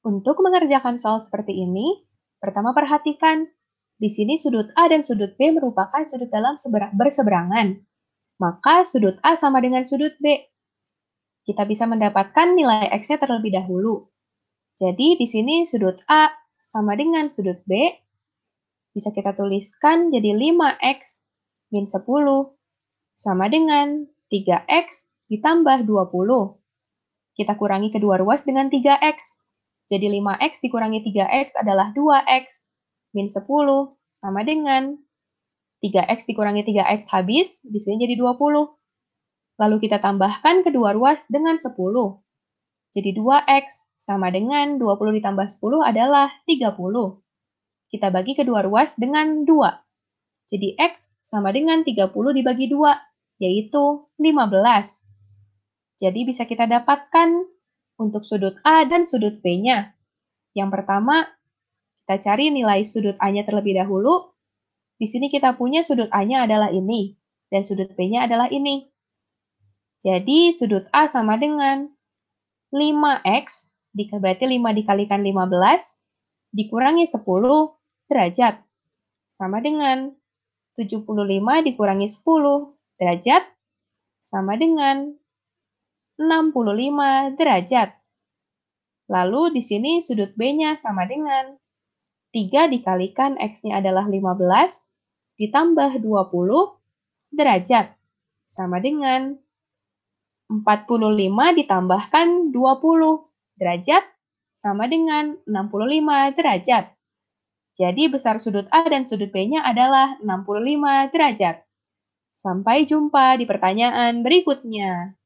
Untuk mengerjakan soal seperti ini, pertama perhatikan. Di sini sudut A dan sudut B merupakan sudut dalam berseberangan. Maka sudut A sama dengan sudut B. Kita bisa mendapatkan nilai X-nya terlebih dahulu. Jadi di sini sudut A sama dengan sudut B. Bisa kita tuliskan jadi 5X min 10 sama dengan 3X ditambah 20. Kita kurangi kedua ruas dengan 3X jadi 5x dikurangi 3x adalah 2x, min 10 sama dengan 3x dikurangi 3x habis, di sini jadi 20. Lalu kita tambahkan kedua ruas dengan 10. Jadi 2x sama dengan 20 ditambah 10 adalah 30. Kita bagi kedua ruas dengan 2. Jadi x sama dengan 30 dibagi 2, yaitu 15. Jadi bisa kita dapatkan untuk sudut A dan sudut B-nya. Yang pertama, kita cari nilai sudut A-nya terlebih dahulu. Di sini kita punya sudut A-nya adalah ini, dan sudut B-nya adalah ini. Jadi, sudut A sama dengan 5X, berarti 5 dikalikan 15, dikurangi 10 derajat. Sama dengan 75 dikurangi 10 derajat, sama dengan 65 derajat. Lalu di sini sudut B-nya sama dengan 3 dikalikan X-nya adalah 15, ditambah 20 derajat, sama dengan 45 ditambahkan 20 derajat, sama dengan 65 derajat. Jadi besar sudut A dan sudut B-nya adalah 65 derajat. Sampai jumpa di pertanyaan berikutnya.